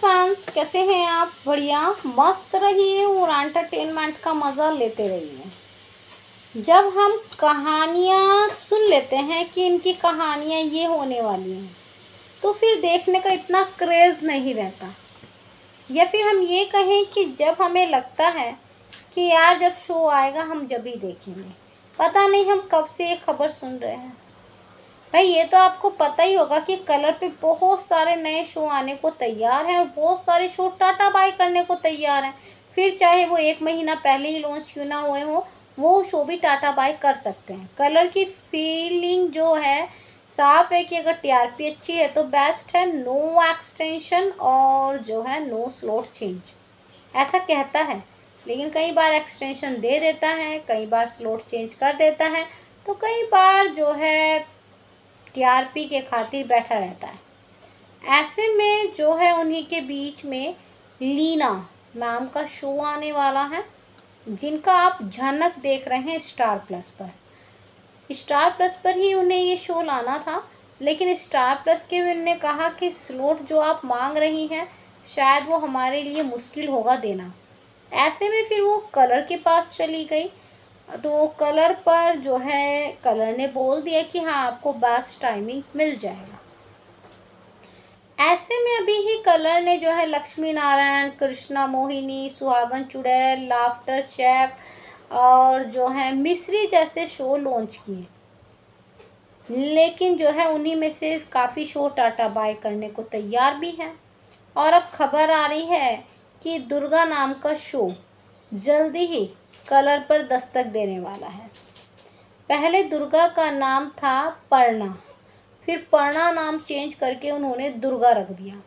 friends कैसे हैं आप बढ़िया मस्त रहिए और एंटरटेनमेंट का मज़ा लेते रहिए जब हम कहानियाँ सुन लेते हैं कि इनकी कहानियाँ ये होने वाली हैं तो फिर देखने का इतना क्रेज़ नहीं रहता या फिर हम ये कहें कि जब हमें लगता है कि यार जब शो आएगा हम जब ही देखेंगे पता नहीं हम कब से ये खबर सुन रहे हैं भाई ये तो आपको पता ही होगा कि कलर पे बहुत सारे नए शो आने को तैयार हैं और बहुत सारे शो टाटा बाय करने को तैयार हैं फिर चाहे वो एक महीना पहले ही लॉन्च क्यों ना हुए हों वो शो भी टाटा बाय कर सकते हैं कलर की फीलिंग जो है साफ है कि अगर टीआरपी अच्छी है तो बेस्ट है नो एक्सटेंशन और जो है नो स्लोट चेंज ऐसा कहता है लेकिन कई बार एक्सटेंशन दे देता है कई बार स्लोट चेंज कर देता है तो कई बार जो है टीआरपी के खातिर बैठा रहता है ऐसे में जो है उन्हीं के बीच में लीना मैम का शो आने वाला है जिनका आप झनक देख रहे हैं स्टार प्लस पर स्टार प्लस पर ही उन्हें ये शो लाना था लेकिन स्टार प्लस के भी उन्होंने कहा कि स्लोट जो आप मांग रही हैं शायद वो हमारे लिए मुश्किल होगा देना ऐसे में फिर वो कलर के पास चली गई तो कलर पर जो है कलर ने बोल दिया कि हाँ आपको बेस्ट टाइमिंग मिल जाएगा ऐसे में अभी ही कलर ने जो है लक्ष्मी नारायण कृष्णा मोहिनी सुहागन चुड़ैल लाफ्टर शेफ और जो है मिश्री जैसे शो लॉन्च किए लेकिन जो है उन्हीं में से काफ़ी शो टाटा बाय करने को तैयार भी हैं और अब खबर आ रही है कि दुर्गा नाम का शो जल्दी ही कलर पर दस्तक देने वाला है पहले दुर्गा का नाम था पर्णा फिर पर्णा नाम चेंज करके उन्होंने दुर्गा रख दिया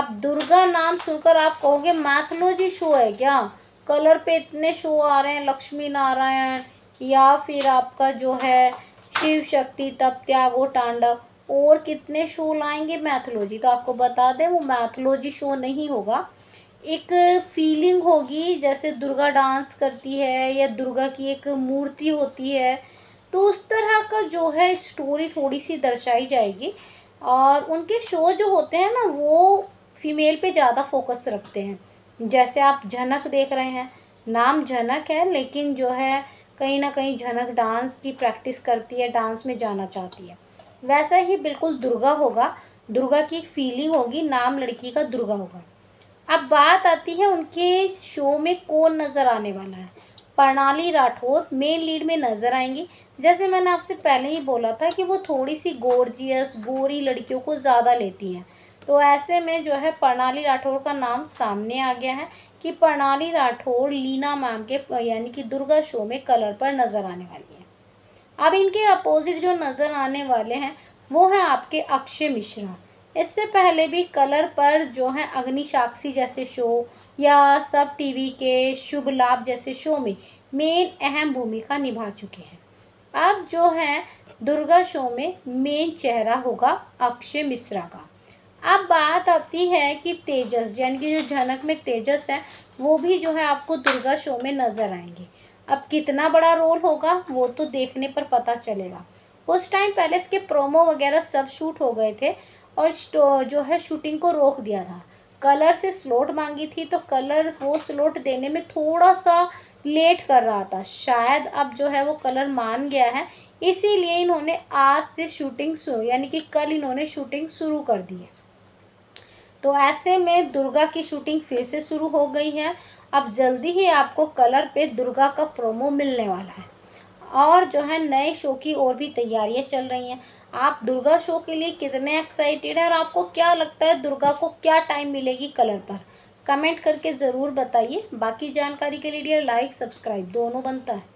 अब दुर्गा नाम सुनकर आप कहोगे मैथोलॉजी शो है क्या कलर पे इतने शो आ रहे हैं लक्ष्मी नारायण या फिर आपका जो है शिव शक्ति तप त्यागो टांडव और कितने शो लाएंगे मैथोलॉजी तो आपको बता दें वो मैथोलॉजी शो नहीं होगा एक फीलिंग होगी जैसे दुर्गा डांस करती है या दुर्गा की एक मूर्ति होती है तो उस तरह का जो है स्टोरी थोड़ी सी दर्शाई जाएगी और उनके शो जो होते हैं ना वो फीमेल पे ज़्यादा फोकस रखते हैं जैसे आप झनक देख रहे हैं नाम झनक है लेकिन जो है कहीं ना कहीं झनक डांस की प्रैक्टिस करती है डांस में जाना चाहती है वैसा ही बिल्कुल दुर्गा होगा दुर्गा की एक फीलिंग होगी नाम लड़की का दुर्गा होगा अब बात आती है उनके शो में कौन नज़र आने वाला है प्रणाली राठौर मेन लीड में नज़र आएंगी जैसे मैंने आपसे पहले ही बोला था कि वो थोड़ी सी गोरजियस गोरी लड़कियों को ज़्यादा लेती हैं तो ऐसे में जो है प्रणाली राठौर का नाम सामने आ गया है कि प्रणाली राठौर लीना मैम के यानी कि दुर्गा शो में कलर पर नज़र आने वाली है अब इनके अपोजिट जो नज़र आने वाले हैं वो हैं आपके अक्षय मिश्रा इससे पहले भी कलर पर जो है अग्निशाक्षी जैसे शो या सब टीवी के शुभ लाभ जैसे शो में मेन अहम भूमिका निभा चुके हैं अब जो है दुर्गा शो में मेन चेहरा होगा अक्षय मिश्रा का अब बात आती है कि तेजस यानी कि जो झनक में तेजस है वो भी जो है आपको दुर्गा शो में नज़र आएंगे अब कितना बड़ा रोल होगा वो तो देखने पर पता चलेगा कुछ टाइम पहले इसके प्रोमो वगैरह सब शूट हो गए थे और जो है शूटिंग को रोक दिया था कलर से स्लोट मांगी थी तो कलर वो स्लोट देने में थोड़ा सा लेट कर रहा था शायद अब जो है वो कलर मान गया है इसीलिए इन्होंने आज से शूटिंग शुरू यानी कि कल इन्होंने शूटिंग शुरू कर दी है तो ऐसे में दुर्गा की शूटिंग फिर से शुरू हो गई है अब जल्दी ही आपको कलर पे दुर्गा का प्रोमो मिलने वाला है और जो है नए शो की और भी तैयारियां चल रही हैं आप दुर्गा शो के लिए कितने एक्साइटेड हैं और आपको क्या लगता है दुर्गा को क्या टाइम मिलेगी कलर पर कमेंट करके ज़रूर बताइए बाकी जानकारी के लिए डियर लाइक सब्सक्राइब दोनों बनता है